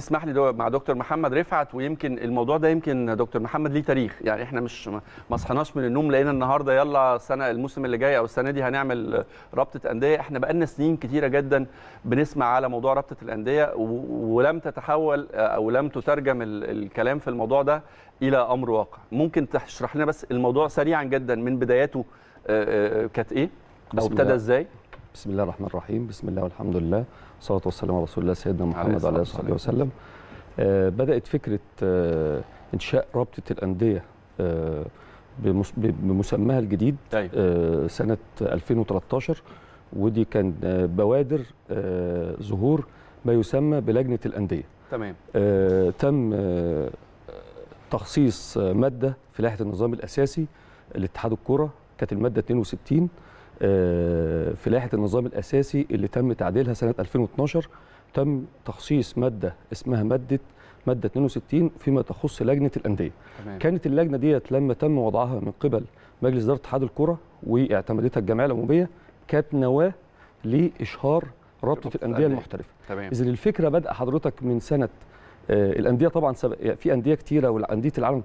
اسمح لي مع دكتور محمد رفعت ويمكن الموضوع ده يمكن دكتور محمد ليه تاريخ يعني احنا مش ما صحناش من النوم لقينا النهارده يلا السنه الموسم اللي جاي او السنه دي هنعمل رابطه انديه احنا بقالنا سنين كتيره جدا بنسمع على موضوع رابطه الانديه ولم تتحول او لم تترجم الكلام في الموضوع ده الى امر واقع ممكن تشرح لنا بس الموضوع سريعا جدا من بداياته كانت ايه او ابتدى ازاي بسم الله الرحمن الرحيم بسم الله والحمد لله والصلاة والسلام على رسول الله سيدنا محمد عليه الصلاه والسلام, وسلم آه بدأت فكرة آه إنشاء رابطة الأندية آه بمسماها الجديد طيب. آه سنة 2013 ودي كان آه بوادر آه ظهور ما يسمى بلجنة الأندية تمام آه تم آه تخصيص آه، مادة في لائحة النظام الأساسي لاتحاد الكرة كانت المادة 62 في لائحه النظام الاساسي اللي تم تعديلها سنه 2012 تم تخصيص ماده اسمها ماده ماده 62 فيما تخص لجنه الانديه. تمام. كانت اللجنه ديت لما تم وضعها من قبل مجلس اداره اتحاد الكره واعتمدتها الجمعيه العموميه كانت نواه لاشهار رابطه الانديه المحترفه. اذا الفكره بدأ حضرتك من سنه آه الانديه طبعا سبق في انديه كتيره والانديه العالم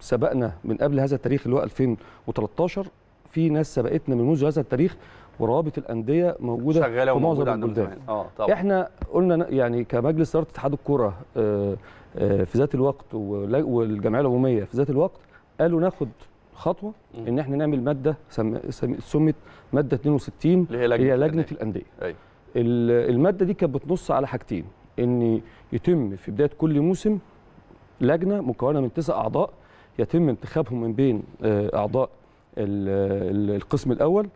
سبقنا من قبل هذا التاريخ اللي هو 2013 في ناس سبقتنا من منذ هذا التاريخ وروابط الانديه موجوده شغاله في معظم البلدان اه طبعا احنا قلنا يعني كمجلس اداره اتحاد الكره آه، آه، في ذات الوقت والجمعيه العموميه في ذات الوقت قالوا ناخد خطوه ان احنا نعمل ماده سمت ماده 62 اللي هي لجنه, هي لجنة الانديه أي. أيوة. الماده دي كانت بتنص على حاجتين ان يتم في بدايه كل موسم لجنه مكونه من تسع اعضاء يتم انتخابهم من بين آه، اعضاء القسم الاول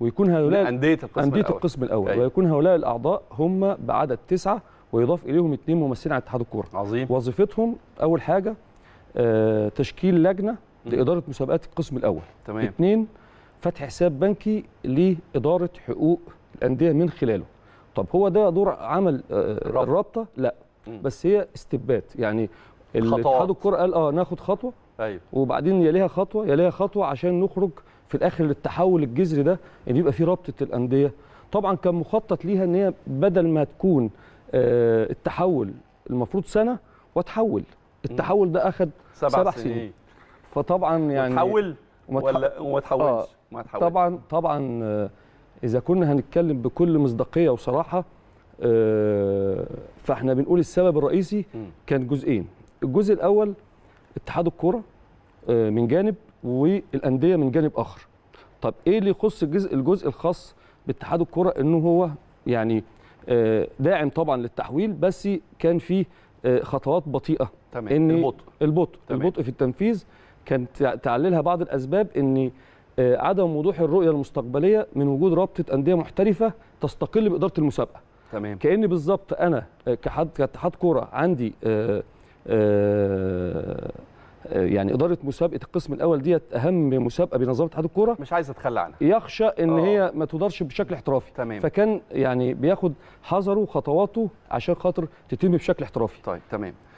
ويكون هؤلاء انديه القسم انديه الأول. القسم الاول أيوة. ويكون هؤلاء الاعضاء هم بعدد تسعه ويضاف اليهم اثنين ممثلين على اتحاد الكوره عظيم وظيفتهم اول حاجه آه، تشكيل لجنه لاداره مسابقات القسم الاول تمام اثنين فتح حساب بنكي لاداره حقوق الانديه من خلاله طب هو ده دور عمل الرابطه آه، لا بس هي استبات يعني خطوات. اتحاد الكوره قال اه ناخد خطوه ايوه وبعدين يليها خطوه يليها خطوه عشان نخرج في الاخر للتحول الجذري ده ان يبقى في رابطه الانديه طبعا كان مخطط ليها ان هي بدل ما تكون آه التحول المفروض سنه وتحول التحول ده اخد سبع, سبع سنين. سنين فطبعا يعني تحول ولا وما تحولش آه طبعا طبعا آه اذا كنا هنتكلم بكل مصداقيه وصراحه آه فاحنا بنقول السبب الرئيسي كان جزئين الجزء الاول اتحاد الكوره آه، من جانب والانديه من جانب اخر طب ايه اللي يخص الجزء الجزء الخاص باتحاد الكوره انه هو يعني آه، داعم طبعا للتحويل بس كان فيه آه، خطوات بطيئه تمام إن البطء البطء تمام. البطء في التنفيذ كان تعللها بعض الاسباب ان عدم وضوح الرؤيه المستقبليه من وجود رابطه انديه محترفه تستقل باداره المسابقه تمام كان بالظبط انا كحد كاتحاد كوره عندي آه، آه، يعني اداره مسابقه القسم الاول ديت اهم مسابقه بنظام اتحاد الكوره مش عايز اتخلى عنها يخشى ان أوه. هي ما تدارش بشكل احترافي تمام. فكان يعني بياخد حذره وخطواته عشان خاطر تتم بشكل احترافي طيب تمام